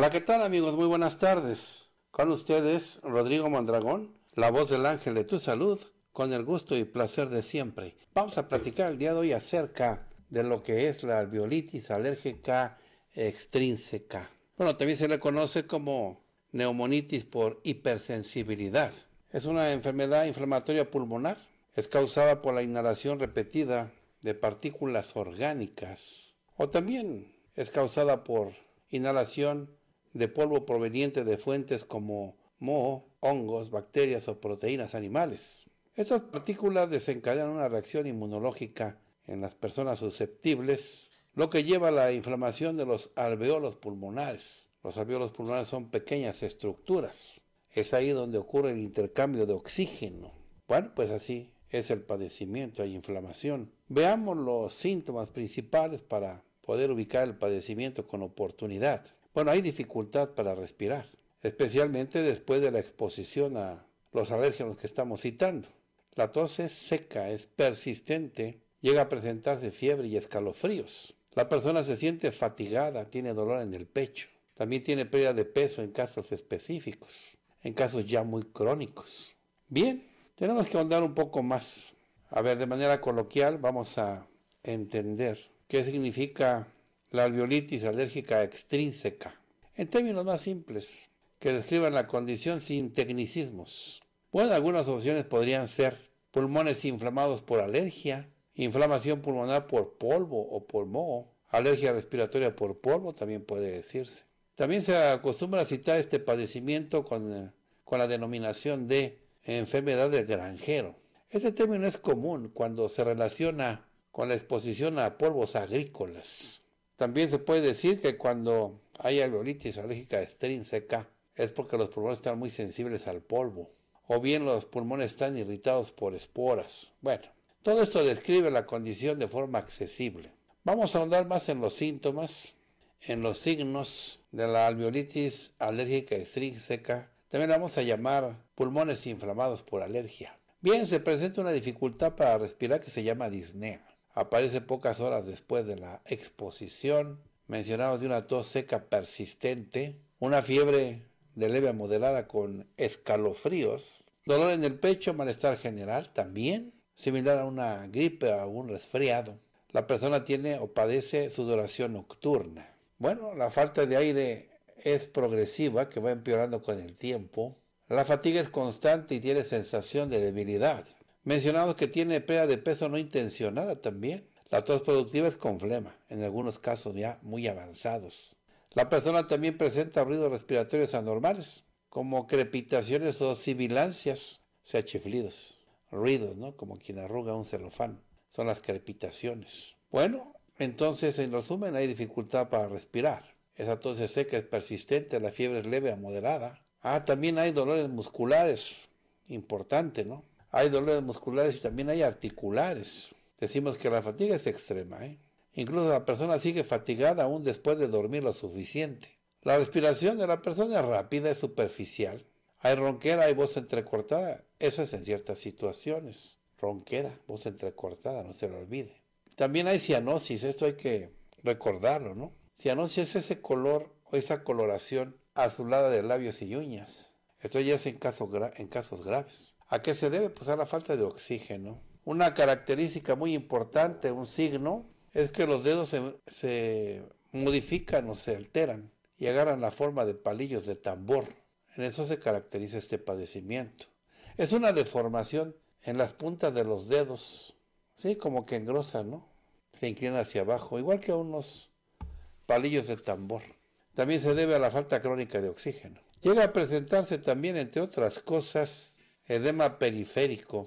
Hola, ¿qué tal amigos? Muy buenas tardes. Con ustedes, Rodrigo Mondragón, la voz del ángel de tu salud, con el gusto y placer de siempre. Vamos a platicar el día de hoy acerca de lo que es la alveolitis alérgica extrínseca. Bueno, también se le conoce como neumonitis por hipersensibilidad. Es una enfermedad inflamatoria pulmonar. Es causada por la inhalación repetida de partículas orgánicas. O también es causada por inhalación de polvo proveniente de fuentes como moho, hongos, bacterias o proteínas animales. Estas partículas desencadenan una reacción inmunológica en las personas susceptibles, lo que lleva a la inflamación de los alveolos pulmonares. Los alveolos pulmonares son pequeñas estructuras. Es ahí donde ocurre el intercambio de oxígeno. Bueno, pues así es el padecimiento, hay inflamación. Veamos los síntomas principales para poder ubicar el padecimiento con oportunidad. Bueno, hay dificultad para respirar, especialmente después de la exposición a los alérgenos que estamos citando. La tos es seca, es persistente, llega a presentarse fiebre y escalofríos. La persona se siente fatigada, tiene dolor en el pecho. También tiene pérdida de peso en casos específicos, en casos ya muy crónicos. Bien, tenemos que andar un poco más. A ver, de manera coloquial vamos a entender qué significa la alveolitis alérgica extrínseca. En términos más simples, que describan la condición sin tecnicismos. Bueno, algunas opciones podrían ser pulmones inflamados por alergia, inflamación pulmonar por polvo o por moho, alergia respiratoria por polvo también puede decirse. También se acostumbra a citar este padecimiento con la denominación de enfermedad del granjero. Este término es común cuando se relaciona con la exposición a polvos agrícolas. También se puede decir que cuando hay alveolitis alérgica extrínseca es porque los pulmones están muy sensibles al polvo o bien los pulmones están irritados por esporas. Bueno, todo esto describe la condición de forma accesible. Vamos a ahondar más en los síntomas, en los signos de la alveolitis alérgica extrínseca. También vamos a llamar pulmones inflamados por alergia. Bien, se presenta una dificultad para respirar que se llama disnea. Aparece pocas horas después de la exposición, mencionados de una tos seca persistente, una fiebre de leve a moderada con escalofríos, dolor en el pecho, malestar general también, similar a una gripe o un resfriado. La persona tiene o padece sudoración nocturna. Bueno, la falta de aire es progresiva, que va empeorando con el tiempo. La fatiga es constante y tiene sensación de debilidad. Mencionamos que tiene pérdida de peso no intencionada también. La tos productiva es con flema, en algunos casos ya muy avanzados. La persona también presenta ruidos respiratorios anormales, como crepitaciones o sibilancias, o sea, chiflidos. Ruidos, ¿no? Como quien arruga un celofán. Son las crepitaciones. Bueno, entonces, en resumen, hay dificultad para respirar. Esa tos seca es persistente, la fiebre es leve a moderada. Ah, también hay dolores musculares. Importante, ¿no? Hay dolores musculares y también hay articulares. Decimos que la fatiga es extrema. ¿eh? Incluso la persona sigue fatigada aún después de dormir lo suficiente. La respiración de la persona es rápida, es superficial. Hay ronquera, hay voz entrecortada. Eso es en ciertas situaciones. Ronquera, voz entrecortada, no se lo olvide. También hay cianosis, esto hay que recordarlo, ¿no? Cianosis es ese color o esa coloración azulada de labios y uñas. Esto ya es en en casos graves. ¿A qué se debe? Pues a la falta de oxígeno. Una característica muy importante, un signo, es que los dedos se, modifican o se alteran y agarran la forma de palillos de tambor. En eso se caracteriza este padecimiento. Es una deformación en las puntas de los dedos. Sí, como que engrosa, ¿no? Se inclina hacia abajo, igual que unos palillos de tambor. También se debe a la falta crónica de oxígeno. Llega a presentarse también, entre otras cosas, edema periférico,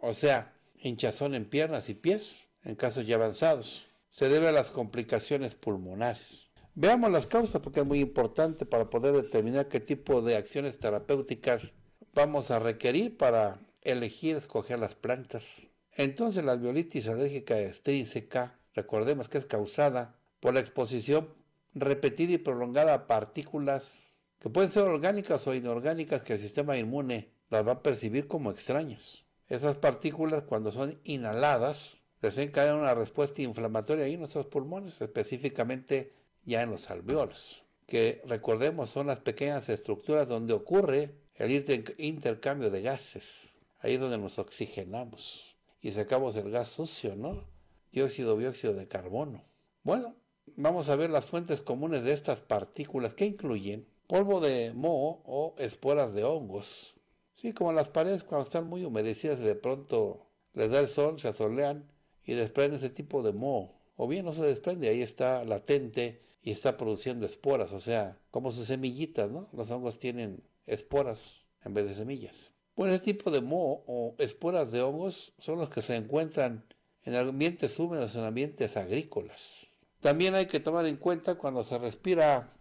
o sea, hinchazón en piernas y pies, en casos ya avanzados. Se debe a las complicaciones pulmonares. Veamos las causas porque es muy importante para poder determinar qué tipo de acciones terapéuticas vamos a requerir para elegir, escoger las plantas. Entonces la alveolitis alérgica extrínseca, recordemos que es causada por la exposición repetida y prolongada a partículas que pueden ser orgánicas o inorgánicas que el sistema inmune las va a percibir como extrañas. Esas partículas cuando son inhaladas desencadenan una respuesta inflamatoria ahí en nuestros pulmones, específicamente ya en los alveolos, que recordemos son las pequeñas estructuras donde ocurre el intercambio de gases. Ahí es donde nos oxigenamos y sacamos el gas sucio, ¿no? Dióxido, dióxido de carbono. Bueno, vamos a ver las fuentes comunes de estas partículas que incluyen polvo de moho o esporas de hongos, Sí, como las paredes cuando están muy humedecidas de pronto les da el sol, se asolean y desprenden ese tipo de moho. O bien no se desprende, ahí está latente y está produciendo esporas, o sea, como sus semillitas, ¿no? Los hongos tienen esporas en vez de semillas. Bueno, ese tipo de moho o esporas de hongos son los que se encuentran en ambientes húmedos, en ambientes agrícolas. También hay que tomar en cuenta cuando se respira,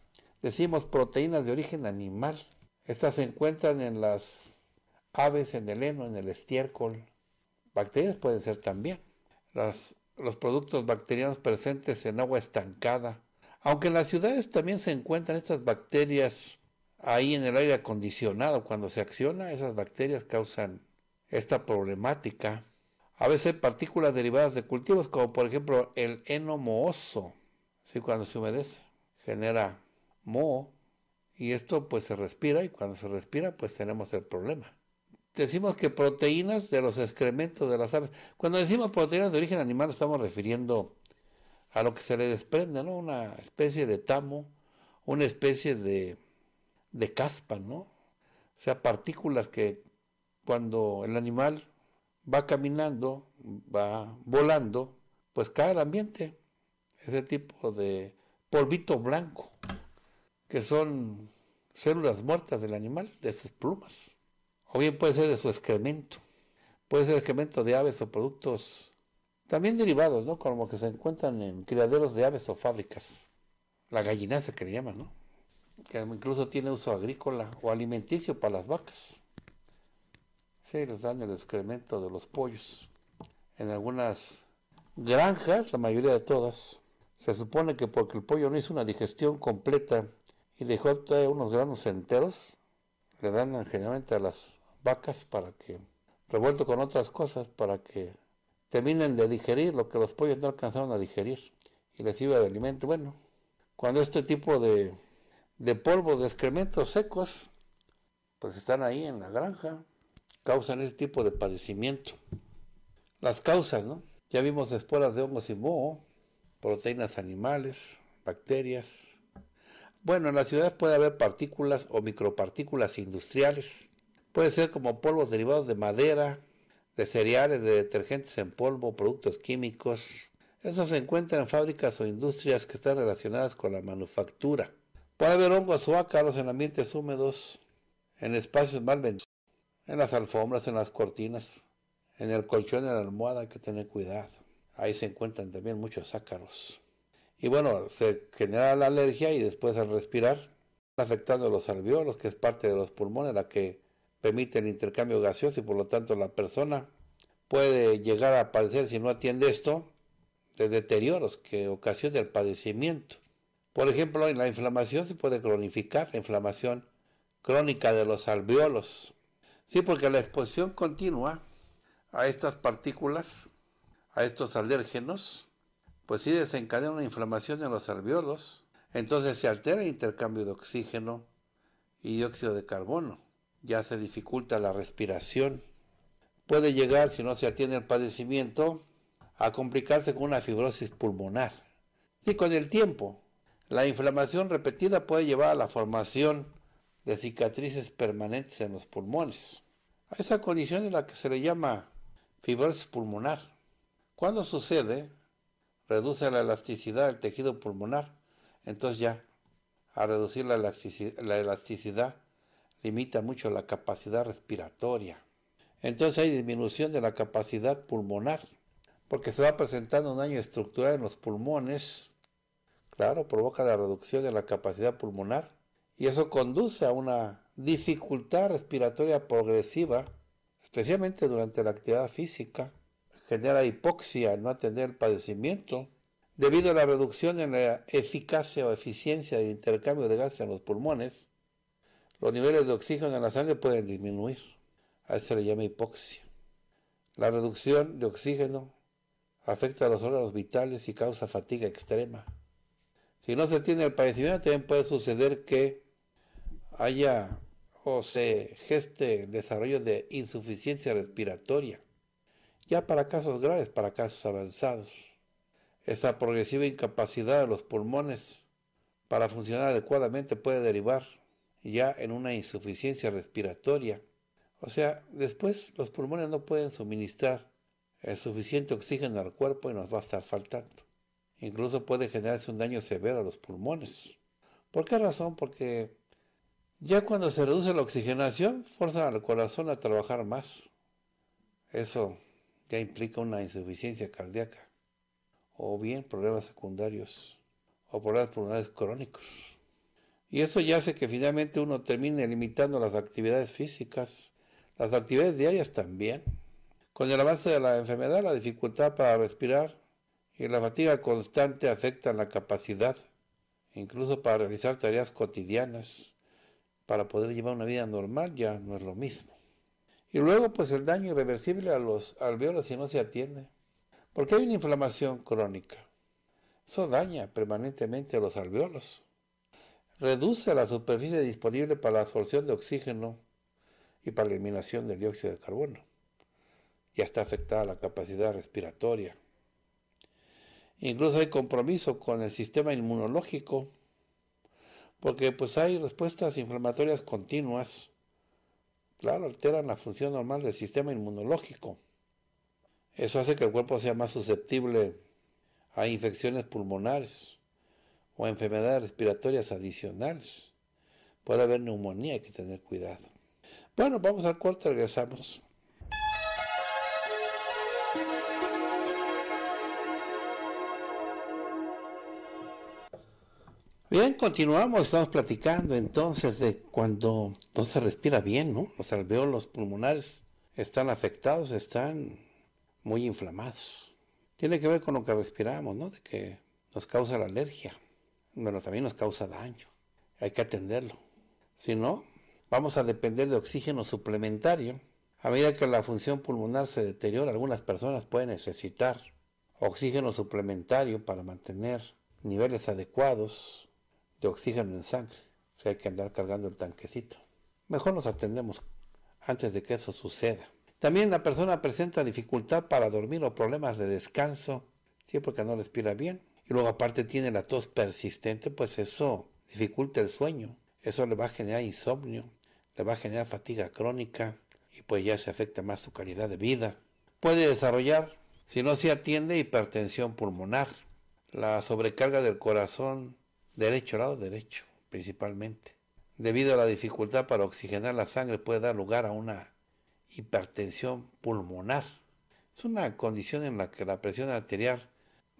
decimos proteínas de origen animal. Estas se encuentran en las aves en el heno, en el estiércol. Bacterias pueden ser también. los productos bacterianos presentes en agua estancada. Aunque en las ciudades también se encuentran estas bacterias ahí en el aire acondicionado, cuando se acciona, esas bacterias causan esta problemática. A veces partículas derivadas de cultivos, como por ejemplo el heno mooso, cuando se humedece, genera moho y esto pues se respira y cuando se respira pues tenemos el problema decimos que proteínas de los excrementos de las aves. Cuando decimos proteínas de origen animal estamos refiriendo a lo que se le desprende, ¿no? Una especie de tamo, una especie de, caspa, ¿no? O sea, partículas que cuando el animal va caminando, va volando, pues cae al ambiente. Ese tipo de polvito blanco, que son células muertas del animal, de sus plumas o bien puede ser de su excremento. Puede ser excremento de aves o productos también derivados, ¿no? Como que se encuentran en criaderos de aves o fábricas. La gallinaza que le llaman, ¿no? Que incluso tiene uso agrícola o alimenticio para las vacas. Sí, les dan el excremento de los pollos. En algunas granjas, la mayoría de todas, se supone que porque el pollo no hizo una digestión completa y dejó unos granos enteros, le dan generalmente a las vacas para que, revuelto con otras cosas, para que terminen de digerir lo que los pollos no alcanzaron a digerir y les sirve de alimento. Bueno, cuando este tipo de, de polvos, de excrementos secos, pues están ahí en la granja, causan ese tipo de padecimiento. Las causas, ¿no? Ya vimos esporas de hongos y moho, proteínas animales, bacterias. Bueno, en la ciudad puede haber partículas o micropartículas industriales Puede ser como polvos derivados de madera, de cereales, de detergentes en polvo, productos químicos. Eso se encuentra en fábricas o industrias que están relacionadas con la manufactura. Puede haber hongos o ácaros en ambientes húmedos, en espacios mal ventilados, en las alfombras, en las cortinas, en el colchón, en la almohada, hay que tener cuidado. Ahí se encuentran también muchos ácaros. Y bueno, se genera la alergia y después al respirar, afectando los alveolos, que es parte de los pulmones, la que permite el intercambio gaseoso y por lo tanto la persona puede llegar a padecer, si no atiende esto, de deterioros que ocasiona el padecimiento. Por ejemplo, en la inflamación se puede cronificar, la inflamación crónica de los alveolos. Sí, porque la exposición continua a estas partículas, a estos alérgenos, pues sí desencadena una inflamación en los alveolos. Entonces se altera el intercambio de oxígeno y dióxido de carbono ya se dificulta la respiración. Puede llegar, si no se atiende el padecimiento, a complicarse con una fibrosis pulmonar. Y con el tiempo, la inflamación repetida puede llevar a la formación de cicatrices permanentes en los pulmones. A esa condición es la que se le llama fibrosis pulmonar. Cuando sucede, reduce la elasticidad del tejido pulmonar. Entonces ya, a reducir la elasticidad limita mucho la capacidad respiratoria. Entonces hay disminución de la capacidad pulmonar, porque se va presentando un daño estructural en los pulmones. Claro, provoca la reducción de la capacidad pulmonar y eso conduce a una dificultad respiratoria progresiva, especialmente durante la actividad física. Genera hipoxia al no atender el padecimiento, debido a la reducción en la eficacia o eficiencia del intercambio de gases en los pulmones, los niveles de oxígeno en la sangre pueden disminuir. A eso se le llama hipoxia. La reducción de oxígeno afecta a los órganos vitales y causa fatiga extrema. Si no se tiene el padecimiento, también puede suceder que haya o se geste el desarrollo de insuficiencia respiratoria, ya para casos graves, para casos avanzados. Esa progresiva incapacidad de los pulmones para funcionar adecuadamente puede derivar ya en una insuficiencia respiratoria. O sea, después los pulmones no pueden suministrar el suficiente oxígeno al cuerpo y nos va a estar faltando. Incluso puede generarse un daño severo a los pulmones. ¿Por qué razón? Porque ya cuando se reduce la oxigenación, fuerza al corazón a trabajar más. Eso ya implica una insuficiencia cardíaca, o bien problemas secundarios, o problemas pulmonares crónicos. Y eso ya hace que finalmente uno termine limitando las actividades físicas, las actividades diarias también. Con el avance de la enfermedad, la dificultad para respirar y la fatiga constante afectan la capacidad, incluso para realizar tareas cotidianas, para poder llevar una vida normal ya no es lo mismo. Y luego pues el daño irreversible a los alveolos si no se atiende, porque hay una inflamación crónica. Eso daña permanentemente a los alveolos reduce la superficie disponible para la absorción de oxígeno y para la eliminación del dióxido de carbono. Ya está afectada la capacidad respiratoria. Incluso hay compromiso con el sistema inmunológico, porque pues hay respuestas inflamatorias continuas. Claro, alteran la función normal del sistema inmunológico. Eso hace que el cuerpo sea más susceptible a infecciones pulmonares o enfermedades respiratorias adicionales. Puede haber neumonía, hay que tener cuidado. Bueno, vamos al cuarto, regresamos. Bien, continuamos, estamos platicando entonces de cuando no se respira bien, ¿no? Los alveolos pulmonares están afectados, están muy inflamados. Tiene que ver con lo que respiramos, ¿no? De que nos causa la alergia. Bueno, también nos causa daño. Hay que atenderlo. Si no, vamos a depender de oxígeno suplementario. A medida que la función pulmonar se deteriora, algunas personas pueden necesitar oxígeno suplementario para mantener niveles adecuados de oxígeno en sangre. O sea, hay que andar cargando el tanquecito. Mejor nos atendemos antes de que eso suceda. También la persona presenta dificultad para dormir o problemas de descanso, siempre que no respira bien y luego aparte tiene la tos persistente, pues eso dificulta el sueño. Eso le va a generar insomnio, le va a generar fatiga crónica y pues ya se afecta más su calidad de vida. Puede desarrollar, si no se atiende, hipertensión pulmonar, la sobrecarga del corazón derecho, lado derecho principalmente. Debido a la dificultad para oxigenar la sangre puede dar lugar a una hipertensión pulmonar. Es una condición en la que la presión arterial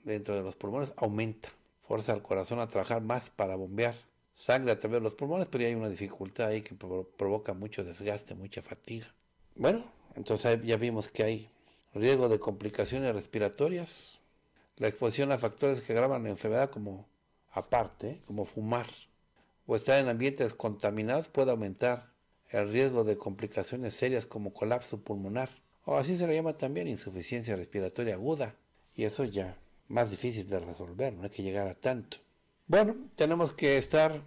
dentro de los pulmones aumenta, fuerza al corazón a trabajar más para bombear sangre a través de los pulmones, pero ya hay una dificultad ahí que provoca mucho desgaste, mucha fatiga. Bueno, entonces ya vimos que hay riesgo de complicaciones respiratorias, la exposición a factores que agravan la enfermedad como aparte, como fumar o estar en ambientes contaminados puede aumentar el riesgo de complicaciones serias como colapso pulmonar, o así se le llama también insuficiencia respiratoria aguda, y eso ya más difícil de resolver, no hay que llegar a tanto. Bueno, tenemos que estar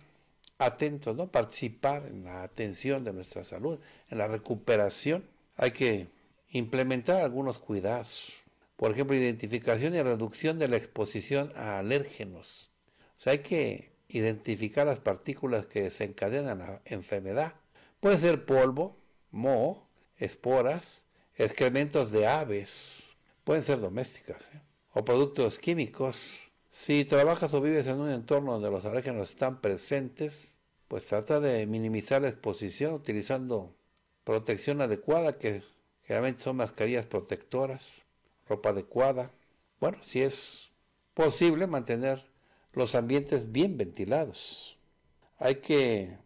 atentos, ¿no? Participar en la atención de nuestra salud, en la recuperación. Hay que implementar algunos cuidados. Por ejemplo, identificación y reducción de la exposición a alérgenos. O sea, hay que identificar las partículas que desencadenan la enfermedad. Puede ser polvo, moho, esporas, excrementos de aves. Pueden ser domésticas. ¿eh? o productos químicos. Si trabajas o vives en un entorno donde los alérgenos están presentes, pues trata de minimizar la exposición utilizando protección adecuada, que generalmente son mascarillas protectoras, ropa adecuada. Bueno, si es posible mantener los ambientes bien ventilados. Hay que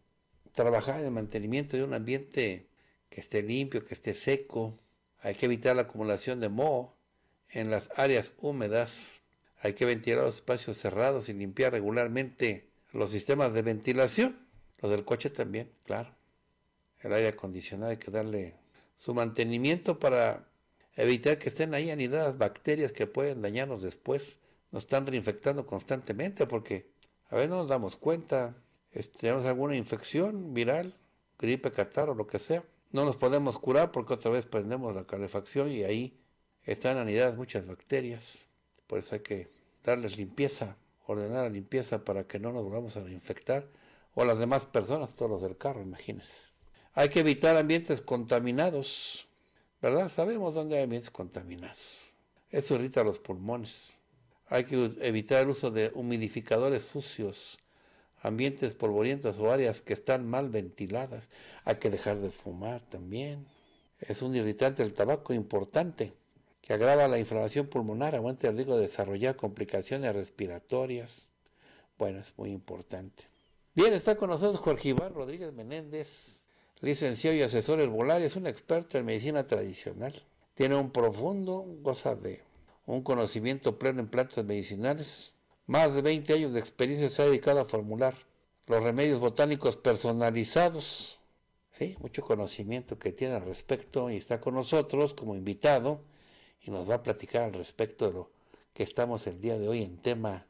trabajar en el mantenimiento de un ambiente que esté limpio, que esté seco. Hay que evitar la acumulación de moho en las áreas húmedas hay que ventilar los espacios cerrados y limpiar regularmente los sistemas de ventilación. Los del coche también, claro. El aire acondicionado hay que darle su mantenimiento para evitar que estén ahí anidadas bacterias que pueden dañarnos después. Nos están reinfectando constantemente porque a veces no nos damos cuenta. Este, tenemos alguna infección viral, gripe, catar o lo que sea. No nos podemos curar porque otra vez prendemos la calefacción y ahí están anidadas muchas bacterias, por eso hay que darles limpieza, ordenar la limpieza para que no nos volvamos a infectar, o las demás personas, todos los del carro, imagínense. Hay que evitar ambientes contaminados, ¿verdad? Sabemos dónde hay ambientes contaminados. Eso irrita los pulmones. Hay que evitar el uso de humidificadores sucios, ambientes polvorientos o áreas que están mal ventiladas. Hay que dejar de fumar también. Es un irritante el tabaco importante que agrava la inflamación pulmonar, aumenta el riesgo de desarrollar complicaciones respiratorias. Bueno, es muy importante. Bien, está con nosotros Jorge Iván Rodríguez Menéndez, licenciado y asesor herbolario, es un experto en medicina tradicional. Tiene un profundo, goza de un conocimiento pleno en plantas medicinales. Más de 20 años de experiencia se ha dedicado a formular los remedios botánicos personalizados. Sí, mucho conocimiento que tiene al respecto y está con nosotros como invitado y nos va a platicar al respecto de lo que estamos el día de hoy en tema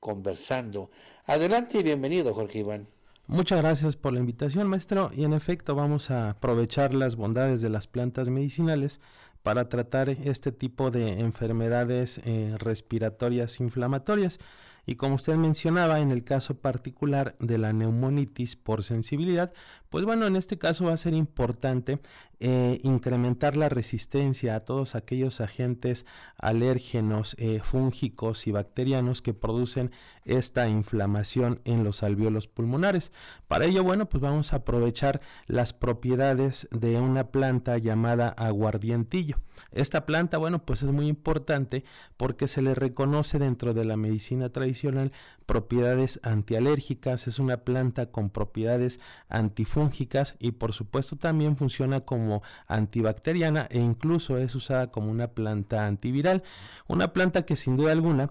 conversando. Adelante y bienvenido, Jorge Iván. Muchas gracias por la invitación, maestro. Y en efecto, vamos a aprovechar las bondades de las plantas medicinales para tratar este tipo de enfermedades eh, respiratorias inflamatorias. Y como usted mencionaba, en el caso particular de la neumonitis por sensibilidad, pues bueno, en este caso va a ser importante eh, incrementar la resistencia a todos aquellos agentes alérgenos, eh, fúngicos y bacterianos que producen esta inflamación en los alvéolos pulmonares. Para ello, bueno, pues vamos a aprovechar las propiedades de una planta llamada aguardientillo. Esta planta, bueno, pues es muy importante porque se le reconoce dentro de la medicina tradicional propiedades antialérgicas, es una planta con propiedades antifúngicas y por supuesto también funciona como antibacteriana e incluso es usada como una planta antiviral, una planta que sin duda alguna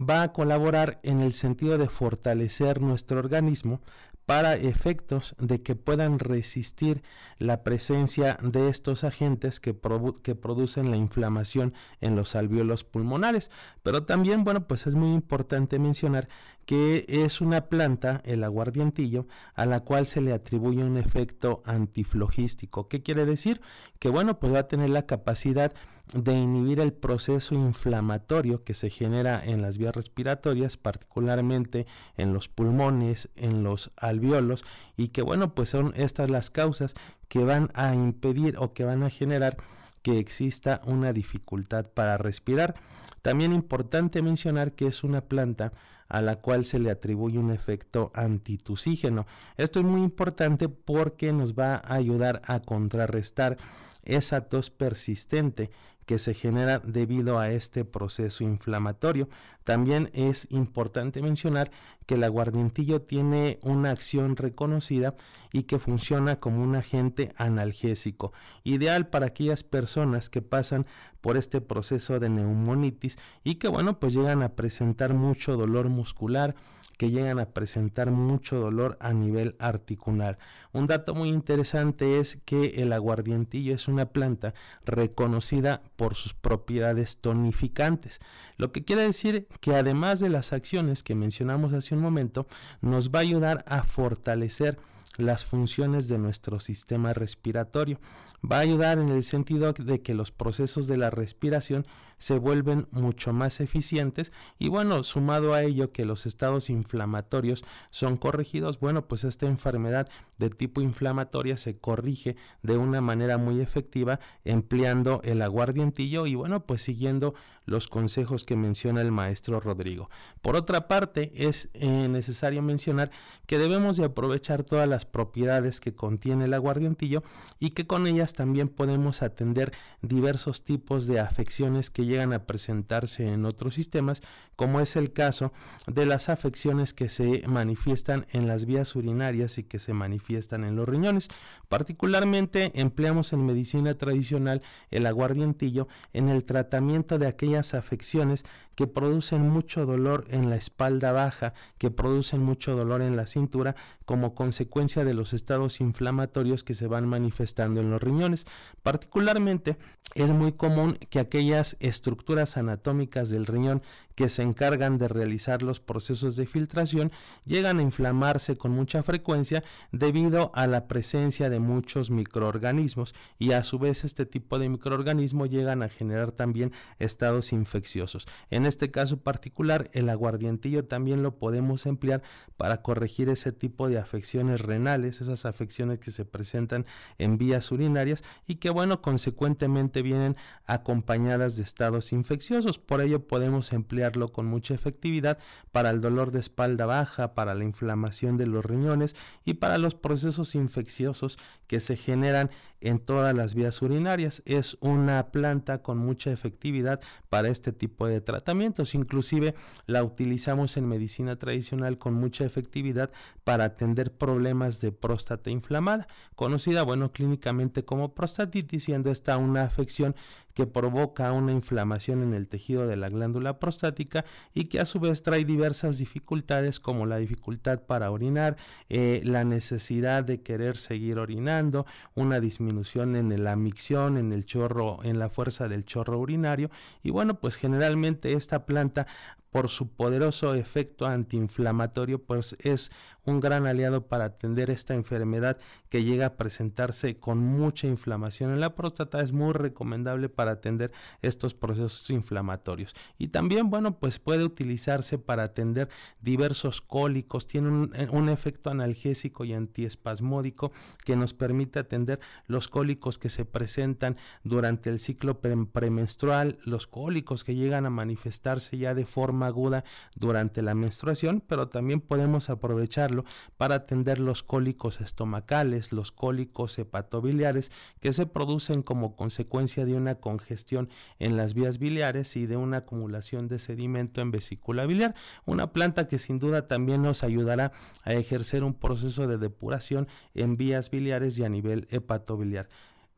va a colaborar en el sentido de fortalecer nuestro organismo para efectos de que puedan resistir la presencia de estos agentes que, producen la inflamación en los alveolos pulmonares. Pero también, bueno, pues es muy importante mencionar que es una planta, el aguardientillo, a la cual se le atribuye un efecto antiflogístico. ¿Qué quiere decir? Que bueno, pues va a tener la capacidad de inhibir el proceso inflamatorio que se genera en las vías respiratorias, particularmente en los pulmones, en los alveolos, y que bueno, pues son estas las causas que van a impedir o que van a generar que exista una dificultad para respirar. También importante mencionar que es una planta a la cual se le atribuye un efecto antitusígeno. Esto es muy importante porque nos va a ayudar a contrarrestar esa tos persistente que se genera debido a este proceso inflamatorio. También es importante mencionar que el aguardientillo tiene una acción reconocida y que funciona como un agente analgésico, ideal para aquellas personas que pasan por este proceso de neumonitis y que bueno, pues llegan a presentar mucho dolor muscular, que llegan a presentar mucho dolor a nivel articular. Un dato muy interesante es que el aguardientillo es una planta reconocida por sus propiedades tonificantes. Lo que quiere decir que además de las acciones que mencionamos hace un momento, nos va a ayudar a fortalecer las funciones de nuestro sistema respiratorio, va a ayudar en el sentido de que los procesos de la respiración se vuelven mucho más eficientes y bueno, sumado a ello que los estados inflamatorios son corregidos, bueno, pues esta enfermedad de tipo inflamatoria se corrige de una manera muy efectiva empleando el aguardientillo y bueno, pues siguiendo los consejos que menciona el maestro Rodrigo. Por otra parte, es eh, necesario mencionar que debemos de aprovechar todas las propiedades que contiene el aguardientillo y que con ellas también podemos atender diversos tipos de afecciones que llegan a presentarse en otros sistemas, como es el caso de las afecciones que se manifiestan en las vías urinarias y que se manifiestan en los riñones. Particularmente empleamos en medicina tradicional el aguardientillo en el tratamiento de aquellas afecciones que producen mucho dolor en la espalda baja, que producen mucho dolor en la cintura como consecuencia de los estados inflamatorios que se van manifestando en los riñones. Particularmente es muy común que aquellas estructuras anatómicas del riñón que se encargan de realizar los procesos de filtración llegan a inflamarse con mucha frecuencia debido a la presencia de muchos microorganismos y a su vez este tipo de microorganismos llegan a generar también estados infecciosos. En este caso particular el aguardientillo también lo podemos emplear para corregir ese tipo de afecciones renales, esas afecciones que se presentan en vías urinarias y que bueno, consecuentemente vienen acompañadas de estados infecciosos. Por ello podemos emplear con mucha efectividad para el dolor de espalda baja, para la inflamación de los riñones y para los procesos infecciosos que se generan en todas las vías urinarias. Es una planta con mucha efectividad para este tipo de tratamientos. Inclusive la utilizamos en medicina tradicional con mucha efectividad para atender problemas de próstata inflamada, conocida, bueno, clínicamente como prostatitis, siendo esta una afección que provoca una inflamación en el tejido de la glándula prostática y que a su vez trae diversas dificultades como la dificultad para orinar, eh, la necesidad de querer seguir orinando, una disminución disminución en la micción, en el chorro, en la fuerza del chorro urinario. Y bueno, pues generalmente esta planta por su poderoso efecto antiinflamatorio, pues es un gran aliado para atender esta enfermedad que llega a presentarse con mucha inflamación en la próstata. Es muy recomendable para atender estos procesos inflamatorios. Y también, bueno, pues puede utilizarse para atender diversos cólicos. Tiene un, eh, efecto analgésico y antiespasmódico que nos permite atender los cólicos que se presentan durante el ciclo premenstrual, los cólicos que llegan a manifestarse ya de forma aguda durante la menstruación, pero también podemos aprovechar para atender los cólicos estomacales, los cólicos hepatobiliares que se producen como consecuencia de una congestión en las vías biliares y de una acumulación de sedimento en vesícula biliar. Una planta que sin duda también nos ayudará a ejercer un proceso de depuración en vías biliares y a nivel hepatobiliar.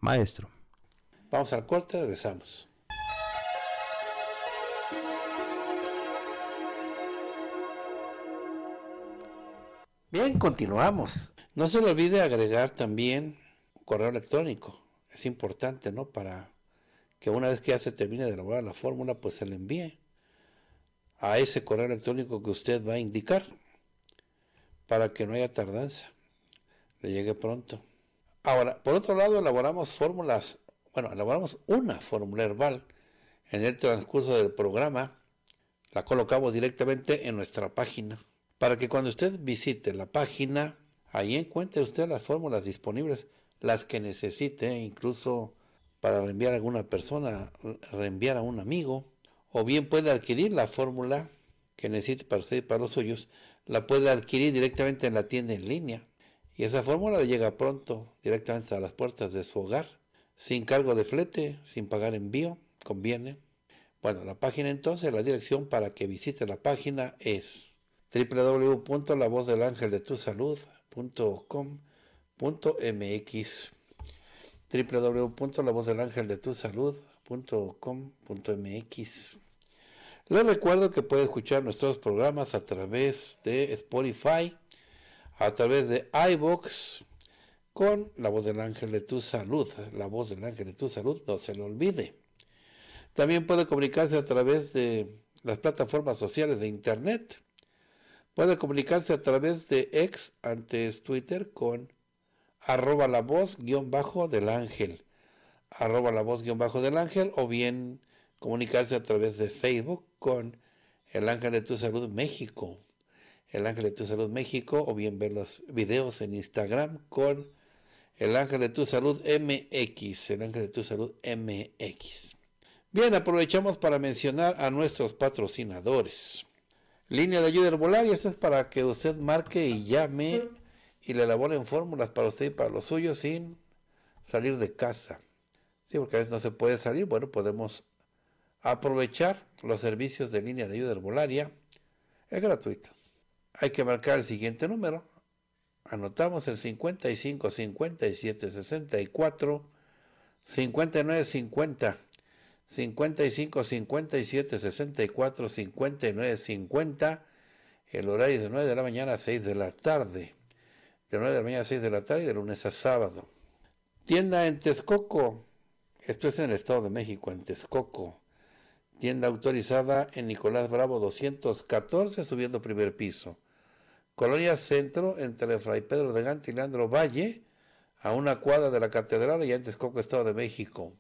Maestro. Vamos al corte, regresamos. Bien, continuamos. No se le olvide agregar también un correo electrónico. Es importante, ¿no? Para que una vez que ya se termine de elaborar la fórmula, pues se le envíe a ese correo electrónico que usted va a indicar para que no haya tardanza, le llegue pronto. Ahora, por otro lado, elaboramos fórmulas, bueno, elaboramos una fórmula herbal en el transcurso del programa, la colocamos directamente en nuestra página para que cuando usted visite la página, ahí encuentre usted las fórmulas disponibles, las que necesite, incluso para reenviar a alguna persona, reenviar a un amigo, o bien puede adquirir la fórmula que necesite para usted para los suyos, la puede adquirir directamente en la tienda en línea. Y esa fórmula le llega pronto, directamente a las puertas de su hogar, sin cargo de flete, sin pagar envío, conviene. Bueno, la página entonces, la dirección para que visite la página es www.lavozdelangeldetusalud.com.mx www.lavozdelangeldetusalud.com.mx Les recuerdo que puede escuchar nuestros programas a través de Spotify, a través de iBox con la voz del ángel de tu salud. La voz del ángel de tu salud, no se lo olvide. También puede comunicarse a través de las plataformas sociales de Internet. Puede comunicarse a través de ex, antes Twitter, con arroba la voz guión bajo del ángel, arroba la voz guión bajo del ángel, o bien comunicarse a través de Facebook con el ángel de tu salud México, el ángel de tu salud México, o bien ver los videos en Instagram con el ángel de tu salud MX, el ángel de tu salud MX. Bien, aprovechamos para mencionar a nuestros patrocinadores. Línea de ayuda herbolaria, eso es para que usted marque y llame y le elaboren fórmulas para usted y para los suyos sin salir de casa. Sí, porque a veces no se puede salir. Bueno, podemos aprovechar los servicios de línea de ayuda herbolaria. Es gratuito. Hay que marcar el siguiente número. Anotamos el 55 57 64 59 50. 55 57 64 59 50. El horario es de 9 de la mañana a 6 de la tarde. De 9 de la mañana a 6 de la tarde y de lunes a sábado. Tienda en Texcoco. Esto es en el Estado de México, en Texcoco. Tienda autorizada en Nicolás Bravo 214, subiendo primer piso. Colonia Centro, entre Fray Pedro de Gante y Leandro Valle, a una cuadra de la Catedral, y en Texcoco, Estado de México.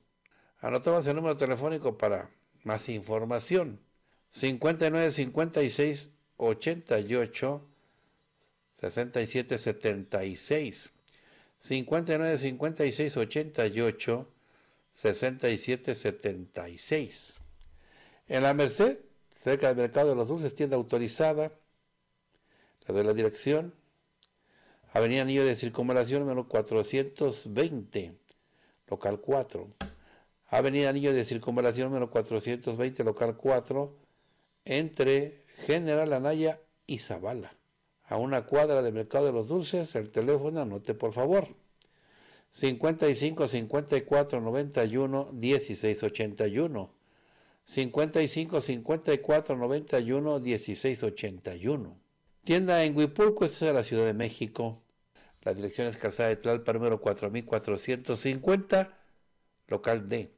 Anotamos el número telefónico para más información. 59 56 88 67 76. 59 56 88 67 76. En la Merced, cerca del Mercado de los Dulces, tienda autorizada. Le doy la dirección. Avenida Niño de Circunvalación número 420, local 4. Avenida Niño de Circunvalación número 420, local 4, entre General Anaya y Zabala. A una cuadra del Mercado de los Dulces, el teléfono anote por favor. 55 54 91 16 55 54 91 16 81. Tienda en Huipulco, esta es la Ciudad de México. La dirección es Calzada de Tlalpa número 4450, local D.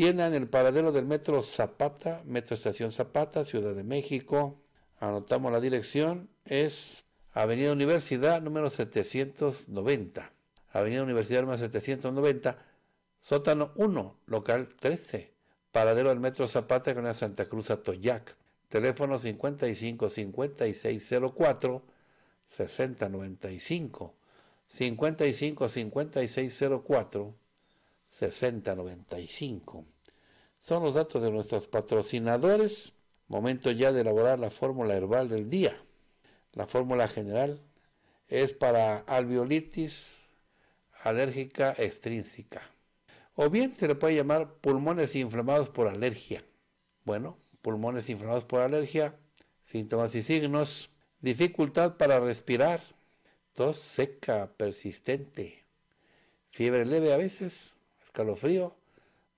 Tienen en el paradero del Metro Zapata, Metro Estación Zapata, Ciudad de México. Anotamos la dirección, es Avenida Universidad número 790. Avenida Universidad número 790, sótano 1, local 13. Paradero del Metro Zapata, con la Santa Cruz Atoyac. Teléfono 55 5604 6095. 55 5604 6095. Son los datos de nuestros patrocinadores. Momento ya de elaborar la fórmula herbal del día. La fórmula general es para alveolitis alérgica extrínseca. O bien se le puede llamar pulmones inflamados por alergia. Bueno, pulmones inflamados por alergia, síntomas y signos, dificultad para respirar, tos seca persistente, fiebre leve a veces, escalofrío,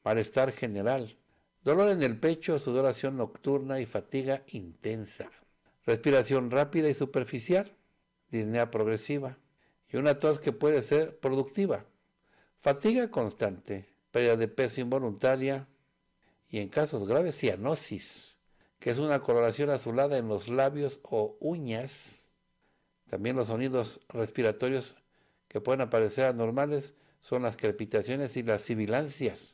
malestar general, dolor en el pecho, sudoración nocturna y fatiga intensa, respiración rápida y superficial, disnea progresiva y una tos que puede ser productiva, fatiga constante, pérdida de peso involuntaria y en casos graves cianosis, que es una coloración azulada en los labios o uñas. También los sonidos respiratorios que pueden aparecer anormales son las crepitaciones y las sibilancias.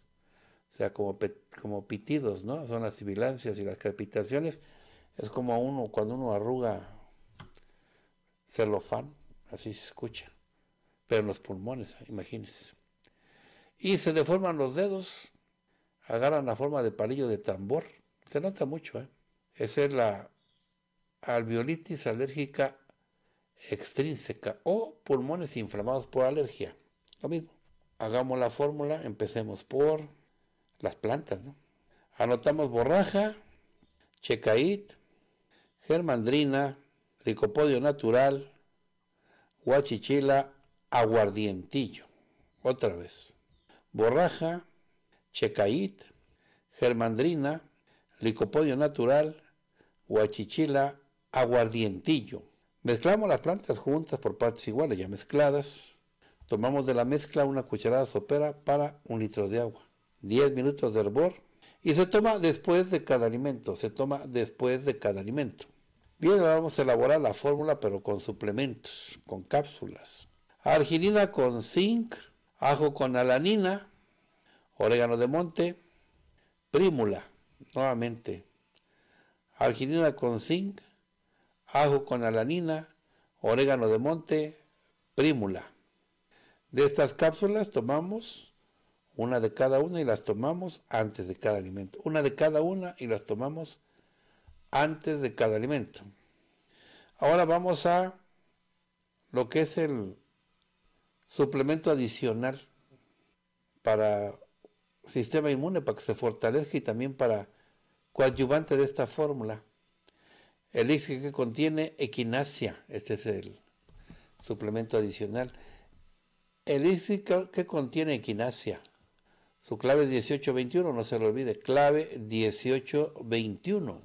O sea, como, como pitidos, ¿no? Son las sibilancias y las crepitaciones. Es como uno, cuando uno arruga celofán, así se escucha. Pero en los pulmones, ah, imagínense. Y se deforman los dedos, agarran la forma de palillo de tambor. Se nota mucho, ¿eh? Esa es la alveolitis alérgica extrínseca o pulmones inflamados por alergia. Lo mismo. Hagamos la fórmula, empecemos por las plantas. ¿no? Anotamos borraja, checaít, germandrina, licopodio natural, huachichila, aguardientillo. Otra vez. Borraja, checaít, germandrina, licopodio natural, guachichila, aguardientillo. Mezclamos las plantas juntas por partes iguales, ya mezcladas. Tomamos de la mezcla una cucharada sopera para un litro de agua. 10 minutos de hervor y se toma después de cada alimento, se toma después de cada alimento. Bien, vamos a elaborar la fórmula pero con suplementos, con cápsulas. Arginina con zinc, ajo con alanina, orégano de monte, prímula, nuevamente. Arginina con zinc, ajo con alanina, orégano de monte, prímula. De estas cápsulas tomamos una de cada una y las tomamos antes de cada alimento. Una de cada una y las tomamos antes de cada alimento. Ahora vamos a lo que es el suplemento adicional para sistema inmune, para que se fortalezca y también para coadyuvante de esta fórmula. El elixir que contiene equinacia, este es el suplemento adicional. El elixir que contiene equinacia su clave es 1821, no se lo olvide, clave 1821.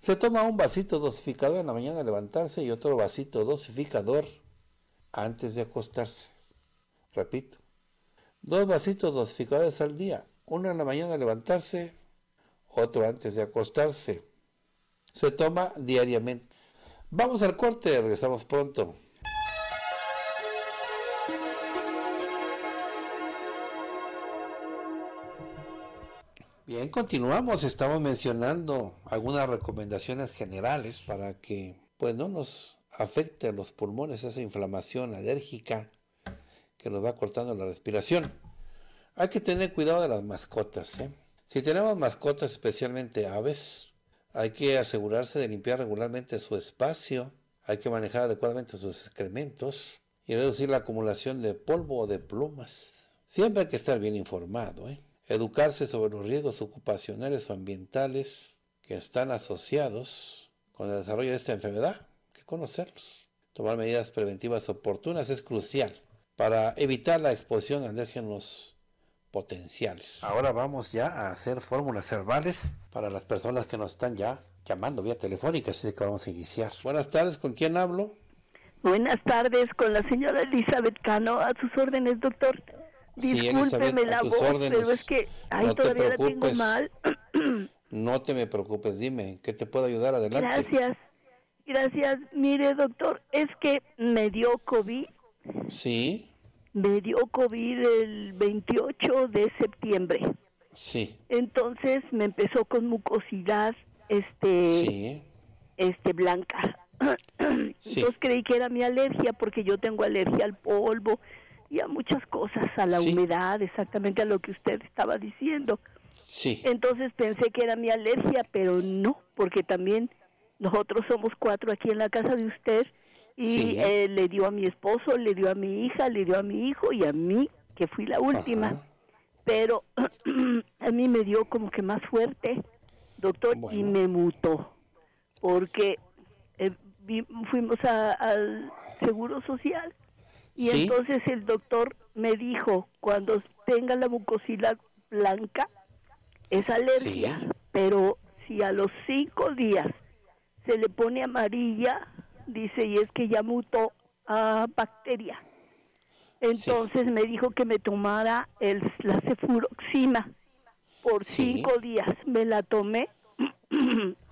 Se toma un vasito dosificador en la mañana al levantarse y otro vasito dosificador antes de acostarse. Repito, dos vasitos dosificadores al día, uno en la mañana al levantarse, otro antes de acostarse. Se toma diariamente. Vamos al corte, regresamos pronto. Bien, continuamos. Estamos mencionando algunas recomendaciones generales para que pues no nos afecte a los pulmones esa inflamación alérgica que nos va cortando la respiración. Hay que tener cuidado de las mascotas. ¿eh? Si tenemos mascotas, especialmente aves, hay que asegurarse de limpiar regularmente su espacio, hay que manejar adecuadamente sus excrementos y reducir la acumulación de polvo o de plumas. Siempre hay que estar bien informado. ¿eh? educarse sobre los riesgos ocupacionales o ambientales que están asociados con el desarrollo de esta enfermedad, que conocerlos. Tomar medidas preventivas oportunas es crucial para evitar la exposición a alérgenos potenciales. Ahora vamos ya a hacer fórmulas herbales para las personas que nos están ya llamando vía telefónica, así que vamos a iniciar. Buenas tardes, ¿con quién hablo? Buenas tardes, con la señora Elizabeth Cano, a sus órdenes, doctor. Discúlpeme sí, la voz, órdenes. pero es que ahí no todavía la tengo mal. no te me preocupes, dime, ¿qué te puedo ayudar? Adelante. Gracias, gracias. Mire, doctor, es que me dio COVID. Sí. Me dio COVID el 28 de septiembre. Sí. Entonces me empezó con mucosidad, este, este blanca. Sí. Entonces creí que era mi alergia porque yo tengo alergia al polvo y a muchas cosas, a la humedad, exactamente a lo que usted estaba diciendo. Sí. Entonces pensé que era mi alergia, pero no, porque también nosotros somos cuatro aquí en la casa de usted y eh, le dio a mi esposo, le dio a mi hija, le dio a mi hijo y a mí, que fui la última. Pero a mí me dio como que más fuerte, doctor, y me mutó, porque eh, fuimos al Seguro Social y entonces el doctor me dijo, cuando tenga la mucosila blanca, es alergia, pero si a los cinco días se le pone amarilla, dice, y es que ya mutó a bacteria. Entonces me dijo que me tomara el, la cefuroxima por cinco días. Me la tomé.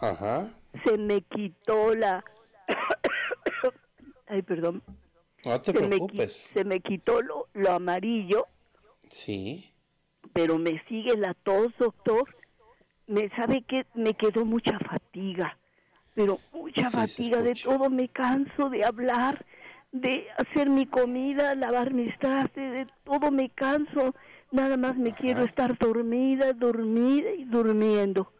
Ajá. Se me quitó la... Ay, perdón. No te se Me, se me quitó lo, amarillo. Sí. Pero me sigue la tos, doctor. Me sabe que me quedó mucha fatiga, pero mucha fatiga de todo. Me canso de hablar, de hacer mi comida, lavar mis trastes, de todo me canso. Nada más me quiero estar dormida, dormida y durmiendo.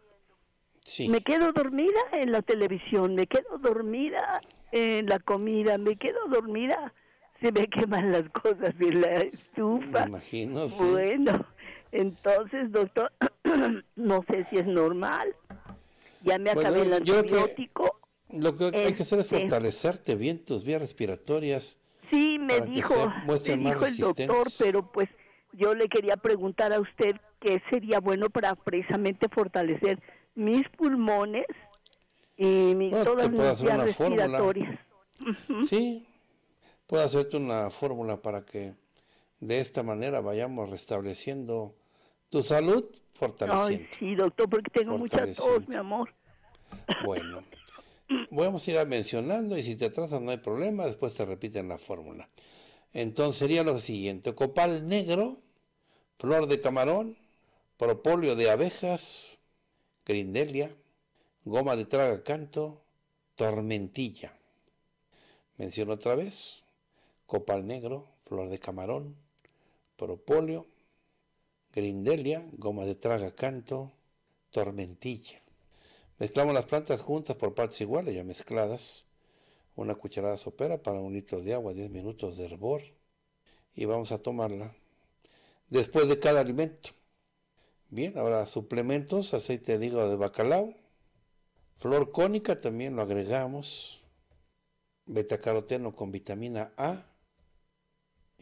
Sí. Me quedo dormida en la televisión, me quedo dormida en la comida, me quedo dormida se me queman las cosas en la estufa. Me imagino, sí. Bueno, entonces, doctor, no sé si es normal. Ya me acabé el antibiótico. Lo que, hay que hacer es este, fortalecerte bien tus vías respiratorias. Sí, me dijo, me dijo el doctor, pero pues yo le quería preguntar a usted qué sería bueno para precisamente fortalecer mis pulmones y todas mis vías respiratorias. Sí, puedo hacerte una fórmula para que de esta manera vayamos restableciendo tu salud, fortaleciendo. Ay, sí, doctor, porque tengo mucha tos, mi amor. Bueno, vamos a ir mencionando y si te atrasas no hay problema, después se repiten la fórmula. Entonces sería lo siguiente, copal negro, flor de camarón, propóleo de abejas, grindelia, goma de traga canto, tormentilla. Menciono otra vez, copal negro, flor de camarón, propóleo, grindelia, goma de traga canto, tormentilla. Mezclamos las plantas juntas por partes iguales, ya mezcladas. Una cucharada sopera para un litro de agua, 10 minutos de hervor. Y vamos a tomarla después de cada alimento. Bien, ahora suplementos, aceite de hígado de bacalao, flor cónica también lo agregamos, betacaroteno con vitamina A,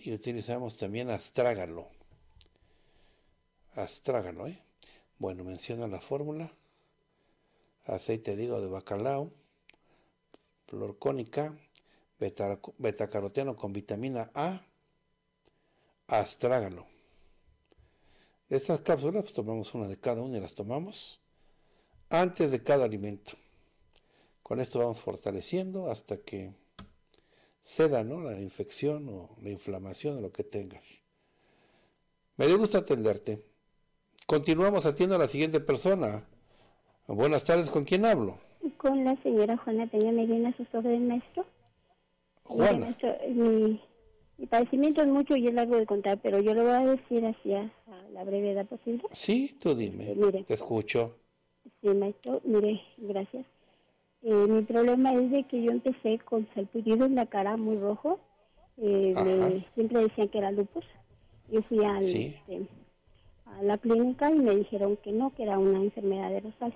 y utilizamos también astrágalo. Astrágalo, ¿eh? Bueno, menciona la fórmula. Aceite de de bacalao, flor cónica, betacaroteno con vitamina A, astrágalo. estas cápsulas pues, tomamos una de cada una y las tomamos antes de cada alimento. Con esto vamos fortaleciendo hasta que seda, ¿no? La infección o la inflamación o lo que tengas. Me dio gusto atenderte. Continuamos atiendo a la siguiente persona. Buenas tardes, ¿con quién hablo? Con la señora Juana Peña Medina, su maestro. Juana. Maestro, eh, mi, mi, padecimiento es mucho y es largo de contar, pero yo lo voy a decir hacia la brevedad posible. Sí, tú dime. Este, te escucho. Sí, maestro, mire, gracias. Eh, mi problema es de que yo empecé con salpullido en la cara muy rojo. Eh, siempre decían que era lupus. Yo fui al, este, a la clínica y me dijeron que no, que era una enfermedad de rosal.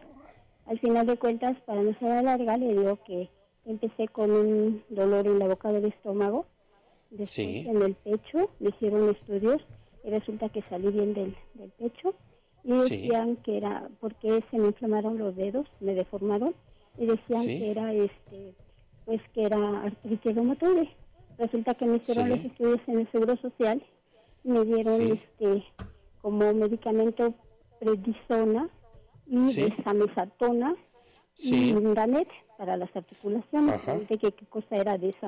Al final de cuentas, para no ser larga, le digo que empecé con un dolor en la boca del estómago, después en el pecho, me hicieron estudios y resulta que salí bien del, pecho y decían que era porque se me inflamaron los dedos, me deformaron y decían que era este pues que era artritis Resulta que me hicieron los estudios en el Seguro Social y me dieron este como medicamento predisona y sí. mesatona y granet para las articulaciones. de qué, qué cosa era de de esa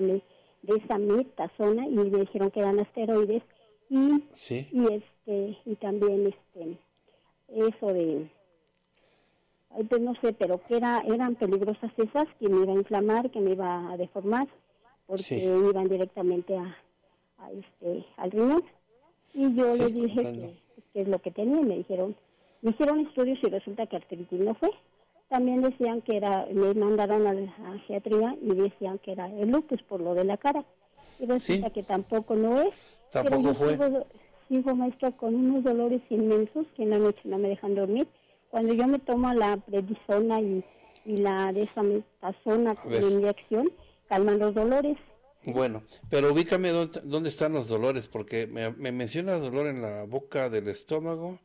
esa metazona y me dijeron que eran asteroides y, y este y también este eso de entonces, pues no sé, pero que era, eran peligrosas esas, que me iba a inflamar, que me iba a deformar, porque iban directamente a, este, al riñón. Y yo le dije que, pues, es lo que tenía, me dijeron, me hicieron estudios y resulta que artritis no fue. También decían que era, me mandaron a la geatría y decían que era el lupus por lo de la cara. Y resulta que tampoco no es. Tampoco pero yo Sigo, sigo, maestra, con unos dolores inmensos que en la noche no me dejan dormir cuando yo me tomo la predisona y, y la desametasona de inyección, calman los dolores. Bueno, pero ubícame dónde, están los dolores, porque me, mencionas dolor en la boca del estómago,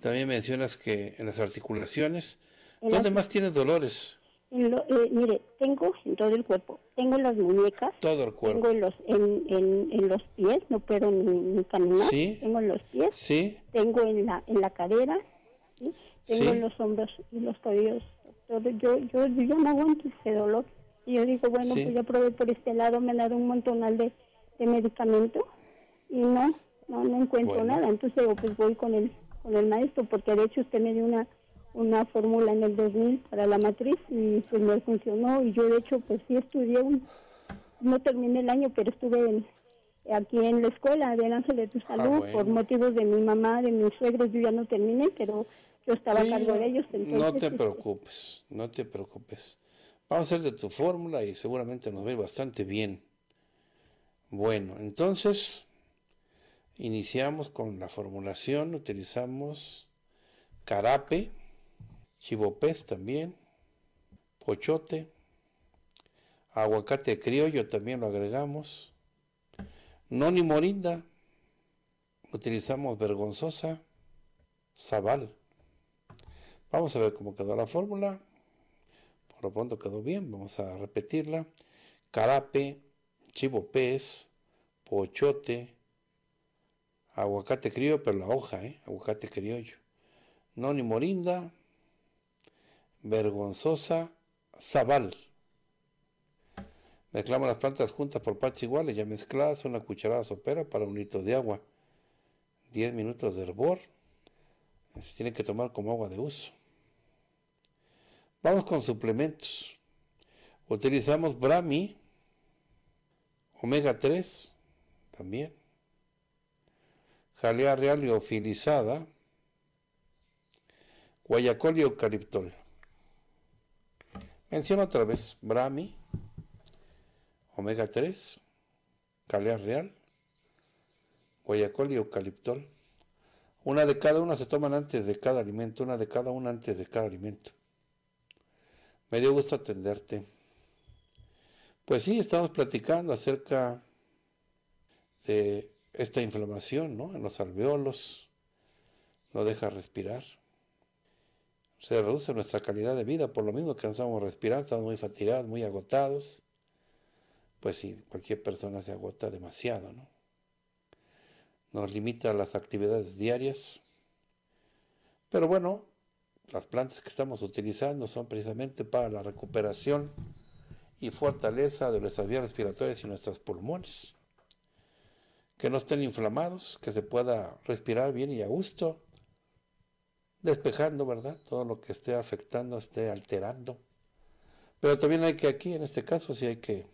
también mencionas que en las articulaciones. ¿Dónde más tienes dolores? Eh, mire, tengo en todo el cuerpo, tengo en las muñecas, todo el cuerpo, tengo en los, pies, no puedo ni, caminar, tengo en los pies, ¿Sí? tengo en la, en la cadera, ¿sí? Tengo los hombros y los tobillos. Yo, yo, no aguanto ese dolor. Y yo digo, bueno, pues ya probé por este lado, me han dado un montonal de, de medicamento y no, no, encuentro nada. Entonces digo, pues voy con el, con el maestro, porque de hecho usted me dio una, una fórmula en el 2000 para la matriz y pues no funcionó. Y yo de hecho, pues sí estudié, no terminé el año, pero estuve aquí en la escuela del Ángel de tu ah, Salud por motivos de mi mamá, de mis suegros, yo ya no terminé, pero yo estaba a cargo de ellos. no te este, preocupes, no te preocupes. Vamos a hacer de tu fórmula y seguramente nos ve bastante bien. Bueno, entonces iniciamos con la formulación, utilizamos carape, chivopés también, pochote, aguacate criollo también lo agregamos, noni morinda, utilizamos vergonzosa, zabal Vamos a ver cómo quedó la fórmula. Por lo pronto quedó bien, vamos a repetirla. Carape, chivo pez, pochote, aguacate criollo, pero la hoja, ¿eh? aguacate criollo. Noni morinda, vergonzosa, zabal. Mezclamos las plantas juntas por partes iguales, ya mezcladas, una cucharada sopera para un litro de agua. 10 minutos de hervor, se tiene que tomar como agua de uso. Vamos con suplementos. Utilizamos Brahmi, omega 3 también, jalea real y ofilizada, guayacol y eucaliptol. Menciono otra vez Brahmi, omega 3, jalea real, guayacol y eucaliptol. Una de cada una se toman antes de cada alimento, una de cada una antes de cada alimento. Me dio gusto atenderte. Pues sí, estamos platicando acerca de esta inflamación ¿no? en los alveolos. No deja respirar. Se reduce nuestra calidad de vida, por lo mismo que cansamos respirando estamos muy fatigados, muy agotados. Pues sí, cualquier persona se agota demasiado, ¿no? nos limita las actividades diarias. Pero bueno, las plantas que estamos utilizando son precisamente para la recuperación y fortaleza de nuestras vías respiratorias y nuestros pulmones. Que no estén inflamados, que se pueda respirar bien y a gusto, despejando, ¿verdad? Todo lo que esté afectando, esté alterando. Pero también hay que aquí, en este caso, si hay que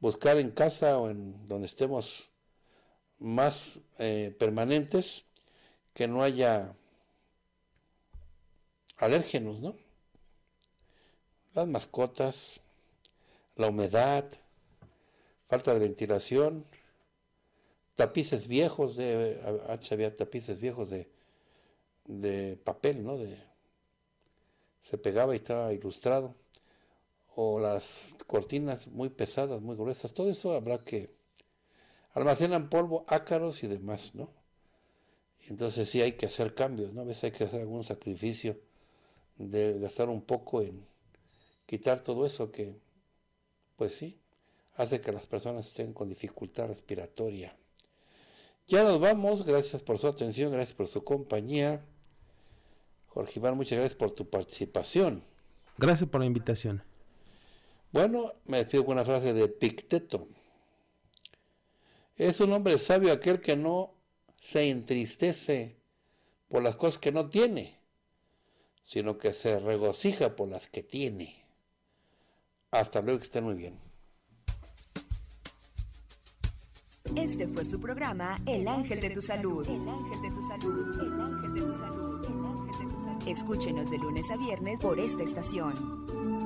buscar en casa o en donde estemos más eh, permanentes, que no haya alérgenos, ¿no? Las mascotas, la humedad, falta de ventilación, tapices viejos, de, antes había tapices viejos de, de papel, ¿no? De, se pegaba y estaba ilustrado, o las cortinas muy pesadas, muy gruesas, todo eso habrá que almacenan polvo, ácaros y demás, ¿no? entonces sí hay que hacer cambios, ¿no? A veces hay que hacer algún sacrificio de gastar un poco en quitar todo eso que, pues sí, hace que las personas estén con dificultad respiratoria. Ya nos vamos, gracias por su atención, gracias por su compañía. Jorge Iván, muchas gracias por tu participación. Gracias por la invitación. Bueno, me despido con una frase de Picteto. Es un hombre sabio aquel que no se entristece por las cosas que no tiene, sino que se regocija por las que tiene. Hasta luego, que estén muy bien. Este fue su programa El Ángel de tu Salud. El Ángel de Salud. El Ángel de tu Salud. Escúchenos de lunes a viernes por esta estación.